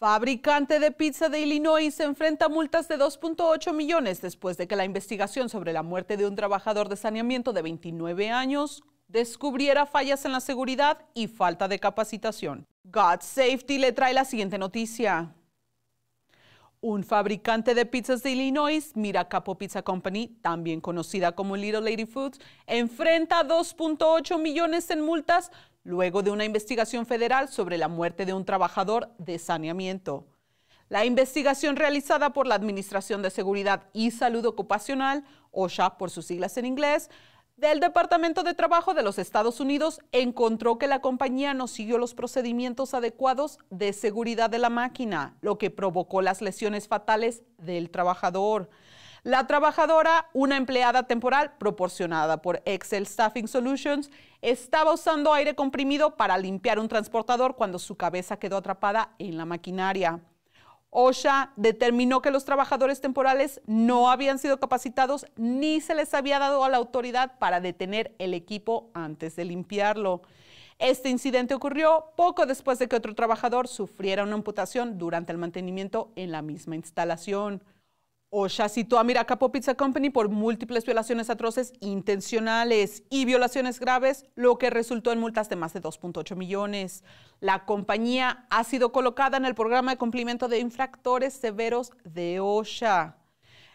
Fabricante de pizza de Illinois se enfrenta a multas de 2.8 millones después de que la investigación sobre la muerte de un trabajador de saneamiento de 29 años descubriera fallas en la seguridad y falta de capacitación. God Safety le trae la siguiente noticia. Un fabricante de pizzas de Illinois, Miracapo Pizza Company, también conocida como Little Lady Foods, enfrenta 2.8 millones en multas luego de una investigación federal sobre la muerte de un trabajador de saneamiento. La investigación realizada por la Administración de Seguridad y Salud Ocupacional, OSHA por sus siglas en inglés, del Departamento de Trabajo de los Estados Unidos encontró que la compañía no siguió los procedimientos adecuados de seguridad de la máquina, lo que provocó las lesiones fatales del trabajador. La trabajadora, una empleada temporal proporcionada por Excel Staffing Solutions, estaba usando aire comprimido para limpiar un transportador cuando su cabeza quedó atrapada en la maquinaria. OSHA determinó que los trabajadores temporales no habían sido capacitados ni se les había dado a la autoridad para detener el equipo antes de limpiarlo. Este incidente ocurrió poco después de que otro trabajador sufriera una amputación durante el mantenimiento en la misma instalación. OSHA citó a ah, Miracapo Pizza Company por múltiples violaciones atroces intencionales y violaciones graves, lo que resultó en multas de más de 2.8 millones. La compañía ha sido colocada en el programa de cumplimiento de infractores severos de OSHA.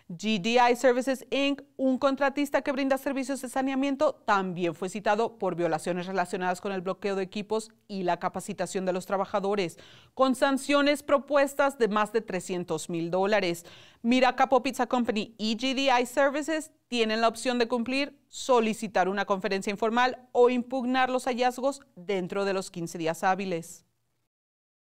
GDI Services Inc., un contratista que brinda servicios de saneamiento, también fue citado por violaciones relacionadas con el bloqueo de equipos y la capacitación de los trabajadores, con sanciones propuestas de más de 300 mil dólares. Miracapo Pizza Company y GDI Services tienen la opción de cumplir, solicitar una conferencia informal o impugnar los hallazgos dentro de los 15 días hábiles.